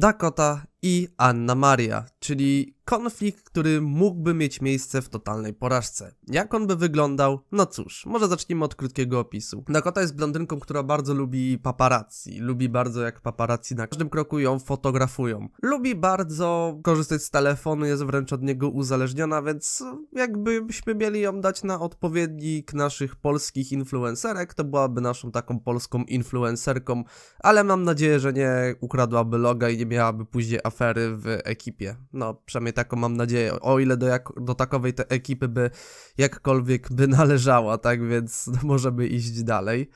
Dakota i Anna Maria, czyli Konflikt, który mógłby mieć miejsce w totalnej porażce. Jak on by wyglądał? No cóż, może zacznijmy od krótkiego opisu. Dakota jest blondynką, która bardzo lubi paparazzi. Lubi bardzo jak paparazzi na każdym kroku ją fotografują. Lubi bardzo korzystać z telefonu, jest wręcz od niego uzależniona, więc jakbyśmy mieli ją dać na odpowiednik naszych polskich influencerek, to byłaby naszą taką polską influencerką, ale mam nadzieję, że nie ukradłaby loga i nie miałaby później afery w ekipie. No, przynajmniej tak taką mam nadzieję, o ile do, jak, do takowej te ekipy by jakkolwiek by należała, tak więc możemy iść dalej.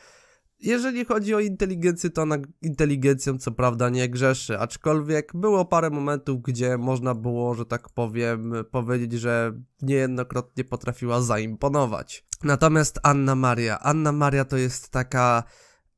Jeżeli chodzi o inteligencję, to ona inteligencją co prawda nie grzeszy, aczkolwiek było parę momentów, gdzie można było, że tak powiem, powiedzieć, że niejednokrotnie potrafiła zaimponować. Natomiast Anna Maria. Anna Maria to jest taka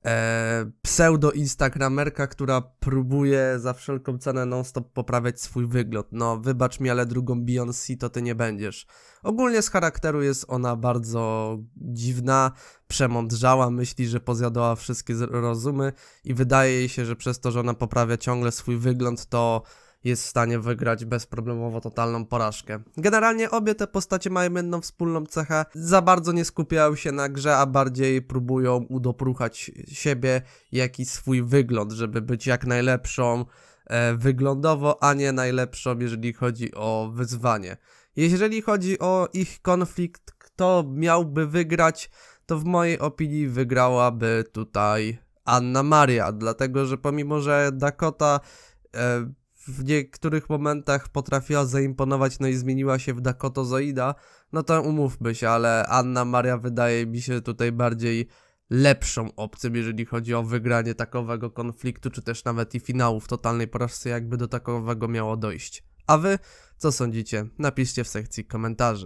e, pseudo-instagramerka, która próbuje za wszelką cenę non-stop poprawiać swój wygląd. No, wybacz mi, ale drugą Beyoncé to ty nie będziesz. Ogólnie z charakteru jest ona bardzo dziwna, przemądrzała, myśli, że pozjadała wszystkie rozumy i wydaje jej się, że przez to, że ona poprawia ciągle swój wygląd, to jest w stanie wygrać bezproblemowo totalną porażkę. Generalnie obie te postacie mają jedną wspólną cechę, za bardzo nie skupiają się na grze, a bardziej próbują udopruchać siebie, jak i swój wygląd, żeby być jak najlepszą e, wyglądowo, a nie najlepszą, jeżeli chodzi o wyzwanie. Jeżeli chodzi o ich konflikt, kto miałby wygrać, to w mojej opinii wygrałaby tutaj Anna Maria, dlatego że pomimo, że Dakota e, w niektórych momentach potrafiła zaimponować, no i zmieniła się w Dakotozoida, no to umówmy się, ale Anna Maria wydaje mi się tutaj bardziej lepszą opcją, jeżeli chodzi o wygranie takowego konfliktu, czy też nawet i finału w totalnej porażce, jakby do takowego miało dojść. A wy co sądzicie? Napiszcie w sekcji komentarzy.